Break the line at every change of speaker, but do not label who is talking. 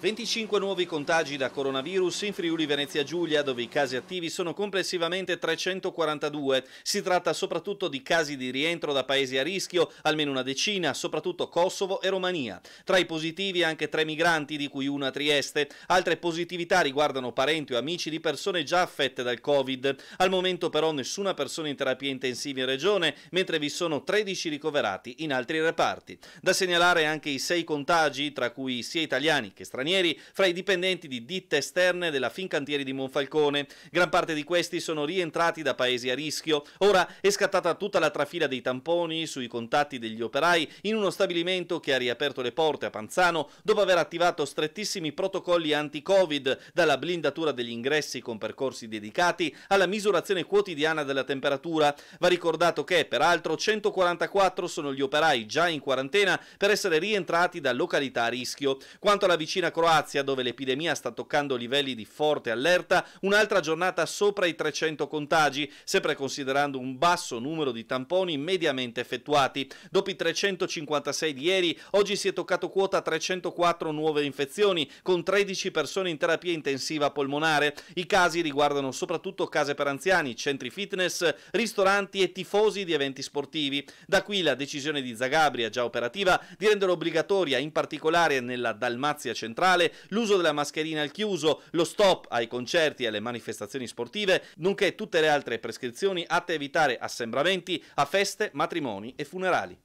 25 nuovi contagi da coronavirus in Friuli Venezia Giulia, dove i casi attivi sono complessivamente 342. Si tratta soprattutto di casi di rientro da paesi a rischio, almeno una decina, soprattutto Kosovo e Romania. Tra i positivi anche tre migranti, di cui una a Trieste. Altre positività riguardano parenti o amici di persone già affette dal Covid. Al momento però nessuna persona in terapia intensiva in regione, mentre vi sono 13 ricoverati in altri reparti. Da segnalare anche i sei contagi, tra cui sia italiani che stranieri stranieri fra i dipendenti di ditte esterne della Fincantieri di Monfalcone. Gran parte di questi sono rientrati da paesi a rischio. Ora è scattata tutta la trafila dei tamponi sui contatti degli operai in uno stabilimento che ha riaperto le porte a Panzano dopo aver attivato strettissimi protocolli anti-Covid, dalla blindatura degli ingressi con percorsi dedicati alla misurazione quotidiana della temperatura. Va ricordato che, peraltro, 144 sono gli operai già in quarantena per essere rientrati da località a rischio. Quanto alla vicina Croazia, dove l'epidemia sta toccando livelli di forte allerta, un'altra giornata sopra i 300 contagi, sempre considerando un basso numero di tamponi mediamente effettuati. Dopo i 356 di ieri, oggi si è toccato quota 304 nuove infezioni, con 13 persone in terapia intensiva polmonare. I casi riguardano soprattutto case per anziani, centri fitness, ristoranti e tifosi di eventi sportivi. Da qui la decisione di Zagabria, già operativa, di rendere obbligatoria, in particolare nella Dalmazia centrale, culturale, l'uso della mascherina al chiuso, lo stop ai concerti e alle manifestazioni sportive, nonché tutte le altre prescrizioni atte a evitare assembramenti a feste, matrimoni e funerali.